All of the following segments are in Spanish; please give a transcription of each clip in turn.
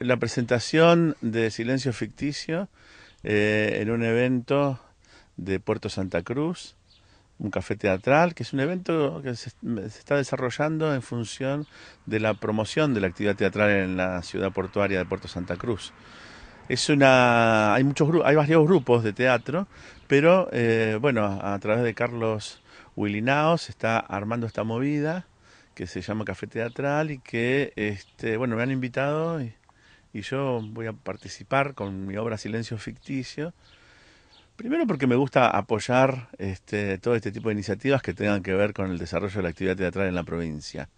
la presentación de Silencio Ficticio eh, en un evento de Puerto Santa Cruz, un café teatral, que es un evento que se, está desarrollando en función de la promoción de la actividad teatral en la ciudad portuaria de Puerto Santa Cruz. Es una, hay muchos hay varios grupos de teatro, pero eh, bueno, a, través de Carlos Wilinao se está armando esta movida que se llama Café Teatral y que este, bueno, me han invitado y y yo voy a participar con mi obra Silencio Ficticio. Primero porque me gusta apoyar este, todo este tipo de iniciativas que tengan que ver con el desarrollo de la actividad teatral en la provincia.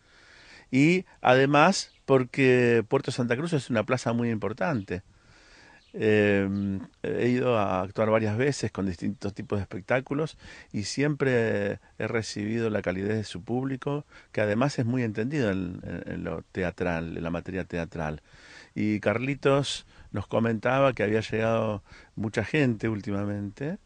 Y además porque Puerto Santa Cruz es una plaza muy importante. Em, he ido a actuar varias veces con distintos tipos de espectáculos y siempre he recibido la calidez de su público, que además es muy entendido en lo teatral, en la materia teatral. Y Carlitos nos comentaba que había llegado mucha gente últimamente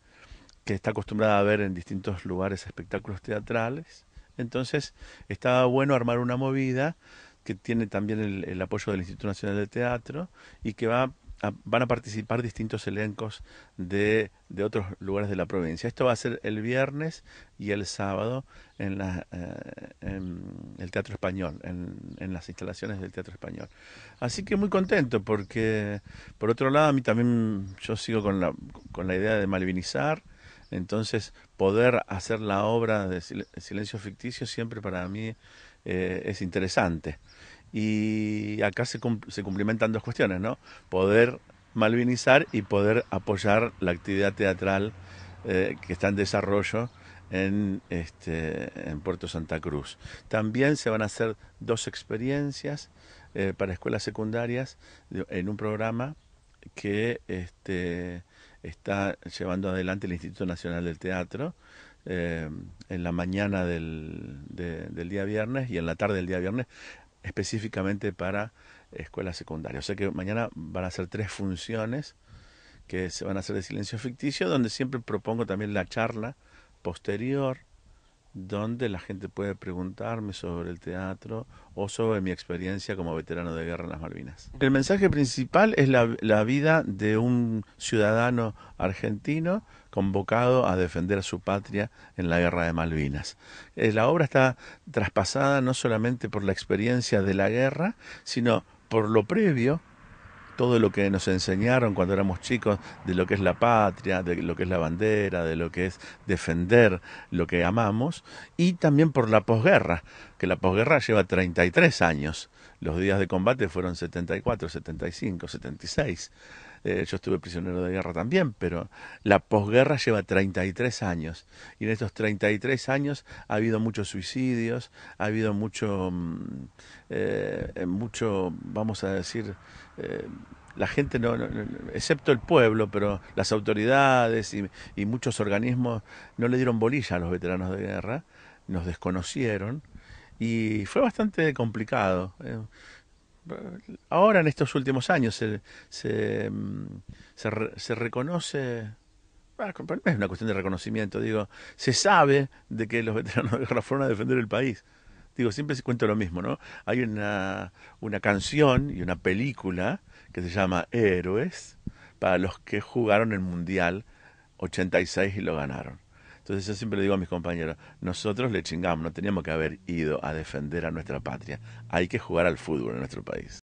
que está acostumbrada a ver en distintos lugares espectáculos teatrales. Entonces estaba bueno armar una movida que tiene también el, apoyo del Instituto Nacional de Teatro y que va van a participar distintos elencos de, de, otros lugares de la provincia. Esto va a ser el viernes y el sábado eh, en, el Teatro Español, en, en, las instalaciones del Teatro Español. Así que muy contento porque, por otro lado, a mí también yo sigo con la, con la idea de malvinizar. Entonces, poder hacer la obra de silencio ficticio siempre para mí eh, es interesante. Y acá se, cumplimentan dos cuestiones, ¿no? Poder malvinizar y poder apoyar la actividad teatral eh, que está en desarrollo en, este, en Puerto Santa Cruz. También se van a hacer dos experiencias eh, para escuelas secundarias en un programa que este, está llevando adelante el Instituto Nacional del Teatro eh, en la mañana del día viernes y en la tarde del día viernes específicamente para escuelas secundarias. O sea que mañana van a ser tres funciones que se van a hacer de silencio ficticio, donde siempre propongo también la charla posterior donde la gente puede preguntarme sobre el teatro o sobre mi experiencia como veterano de guerra en las Malvinas. El mensaje principal es la, vida de un ciudadano argentino convocado a defender a su patria en la guerra de Malvinas. Eh, la obra está traspasada no solamente por la experiencia de la guerra, sino por lo previo todo lo que nos enseñaron cuando éramos chicos de lo que es la patria, de lo que es la bandera, de lo que es defender lo que amamos, y también por la posguerra, que la posguerra lleva 33 años. Los días de combate fueron 74, 75, 76. Eh, yo estuve prisionero de guerra también, pero la posguerra lleva 33 años y en estos 33 años ha habido muchos suicidios, ha habido mucho, mm, eh, mucho, vamos a decir, eh, la gente, no, excepto el pueblo, pero las autoridades y, y muchos organismos no le dieron bolilla a los veteranos de guerra, nos desconocieron y fue bastante complicado ahora en estos últimos años se, se, mm, reconoce ah, no es una cuestión de reconocimiento, digo, se sabe de que los veteranos de guerra fueron a defender el país. Digo, siempre se cuenta lo mismo, ¿no? Hay una, una canción y una película que se llama Héroes para los que jugaron el Mundial 86 y lo ganaron. Entonces yo siempre le digo a mis compañeros, nosotros le chingamos, no teníamos que haber ido a defender a nuestra patria. Hay que jugar al fútbol en nuestro país.